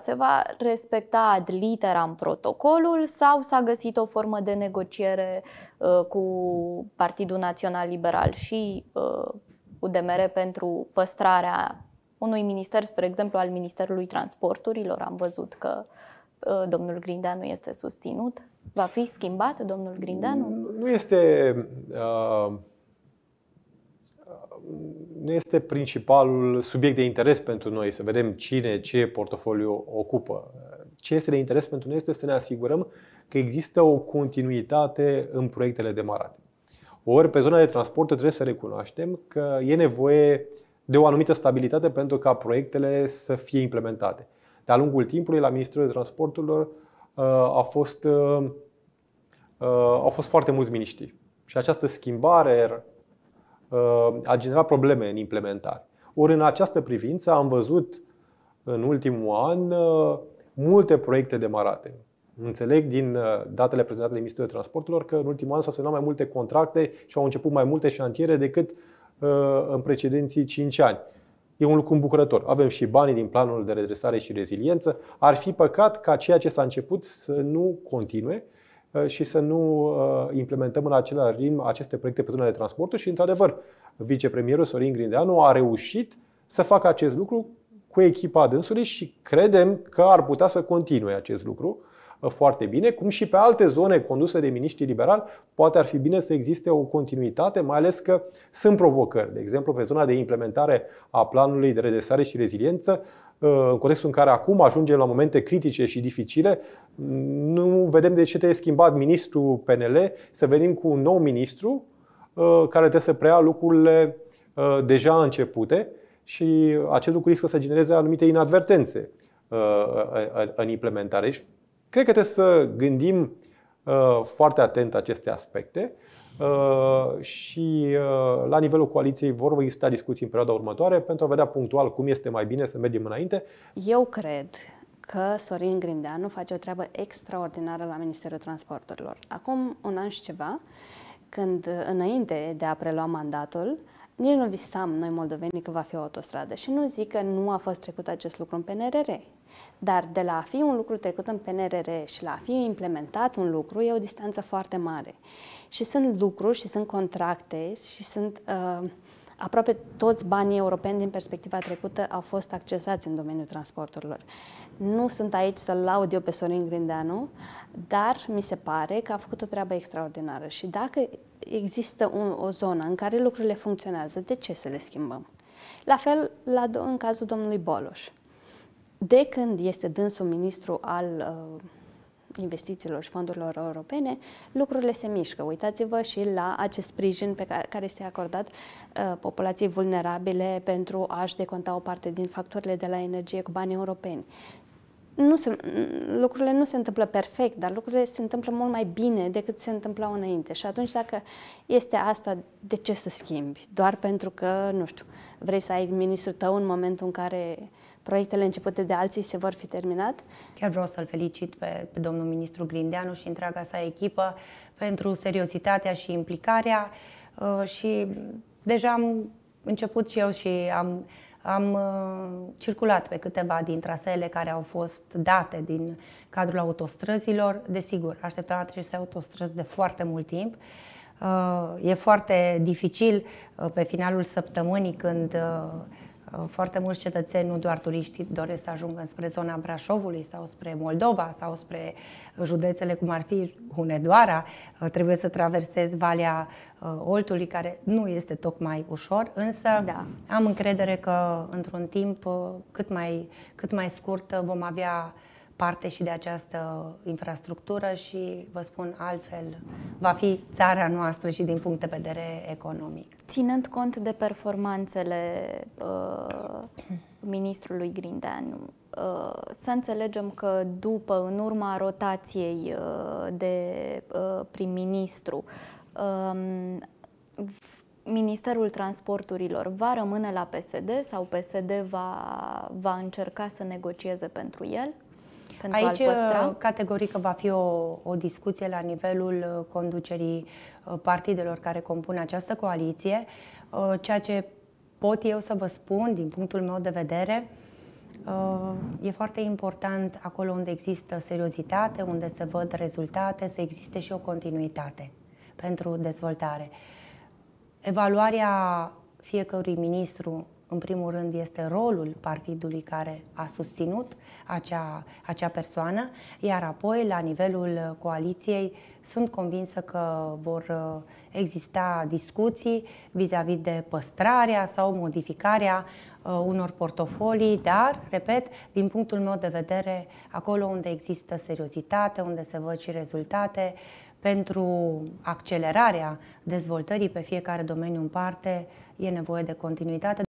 Se va respecta ad în protocolul sau s-a găsit o formă de negociere uh, cu Partidul Național Liberal și uh, UDMR pentru păstrarea unui minister, spre exemplu, al Ministerului Transporturilor. Am văzut că uh, domnul Grindeanu este susținut. Va fi schimbat domnul Grindeanu? Nu este. Uh nu este principalul subiect de interes pentru noi, să vedem cine, ce portofoliu ocupă. Ce este de interes pentru noi este să ne asigurăm că există o continuitate în proiectele demarate. Ori pe zona de transport trebuie să recunoaștem că e nevoie de o anumită stabilitate pentru ca proiectele să fie implementate. De-a lungul timpului, la Ministerul de Transporturilor uh, a fost, uh, uh, au fost foarte mulți miniștri. Și această schimbare a generat probleme în implementare. Ori în această privință am văzut în ultimul an uh, multe proiecte demarate. Înțeleg din uh, datele prezentate de Ministerul Transporturilor că în ultimul an s-au semnat mai multe contracte și au început mai multe șantiere decât uh, în precedenții 5 ani. E un lucru îmbucurător. Avem și banii din planul de redresare și reziliență. Ar fi păcat ca ceea ce s-a început să nu continue Uh, și să nu uh, implementăm în același ritm aceste proiecte pe zona de transporturi și, într-adevăr, vicepremierul Sorin Grindeanu a reușit să facă acest lucru cu echipa dânsului și credem că ar putea să continue acest lucru uh, foarte bine, cum și pe alte zone conduse de miniștri liberali, poate ar fi bine să existe o continuitate, mai ales că sunt provocări. De exemplu, pe zona de implementare a planului de redresare și reziliență, în contextul în care acum ajungem la momente critice și dificile, nu vedem de ce te te-ai schimbat ministrul PNL, să venim cu un nou ministru uh, care trebuie să preia lucrurile uh, deja începute și acest lucru riscă să genereze anumite inadvertențe uh, în implementare. Deci, cred că trebuie să gândim Uh, foarte atent aceste aspecte uh, și uh, la nivelul coaliției vor exista discuții în perioada următoare pentru a vedea punctual cum este mai bine să mergem înainte. Eu cred că Sorin Grindeanu face o treabă extraordinară la Ministerul Transporturilor. Acum un an și ceva, când înainte de a prelua mandatul, nici nu visam noi moldovenii că va fi o autostradă și nu zic că nu a fost trecut acest lucru în PNRR. Dar de la a fi un lucru trecut în PNRR și la a fi implementat un lucru e o distanță foarte mare. Și sunt lucruri și sunt contracte și sunt uh, aproape toți banii europeni din perspectiva trecută au fost accesați în domeniul transporturilor. Nu sunt aici să-l laud eu pe Sorin Grindeanu, dar mi se pare că a făcut o treabă extraordinară și dacă există un, o zonă în care lucrurile funcționează, de ce să le schimbăm? La fel la, în cazul domnului Boloș. De când este dânsul ministru al uh, investițiilor și fondurilor europene, lucrurile se mișcă. Uitați-vă și la acest sprijin pe care, care este acordat uh, populației vulnerabile pentru a-și deconta o parte din facturile de la energie cu bani europeni nu se, lucrurile nu se întâmplă perfect, dar lucrurile se întâmplă mult mai bine decât se întâmplau înainte. Și atunci, dacă este asta, de ce să schimbi? Doar pentru că, nu știu, vrei să ai ministrul tău în momentul în care proiectele începute de alții se vor fi terminat? Chiar vreau să-l felicit pe, pe domnul ministru Grindeanu și întreaga sa echipă pentru seriozitatea și implicarea uh, și deja am început și eu și am am uh, circulat pe câteva din traseele care au fost date din cadrul autostrăzilor. Desigur, așteptam aceste autostrăzi de foarte mult timp. Uh, e foarte dificil uh, pe finalul săptămânii când foarte mulți cetățeni, nu doar turiștii, doresc să ajungă spre zona Brașovului sau spre Moldova sau spre județele cum ar fi Hunedoara. Uh, trebuie să traversez Valea uh, Oltului, care nu este tocmai ușor, însă da. am încredere că într-un timp uh, cât mai, cât mai scurt vom avea uh, parte și de această infrastructură și, vă spun altfel, va fi țara noastră și din punct de vedere economic. Ținând cont de performanțele uh, ministrului Grindeanu, uh, să înțelegem că după, în urma rotației uh, de uh, prim-ministru, um, Ministerul Transporturilor va rămâne la PSD sau PSD va, va încerca să negocieze pentru el? pentru Aici, a păstra? Uh, categoric, va fi o, o discuție la nivelul uh, conducerii uh, partidelor care compun această coaliție. Ceea ce pot eu să vă spun, din punctul meu de vedere, E foarte important acolo unde există seriozitate, unde se văd rezultate, să existe și o continuitate pentru dezvoltare. Evaluarea fiecărui ministru în primul rând, este rolul partidului care a susținut acea, acea persoană, iar apoi, la nivelul coaliției, sunt convinsă că vor uh, exista discuții vis-a-vis -vis de păstrarea sau modificarea uh, unor portofolii, dar, repet, din punctul meu de vedere, acolo unde există seriozitate, unde se văd și rezultate, pentru accelerarea dezvoltării pe fiecare domeniu în parte, e nevoie de continuitate.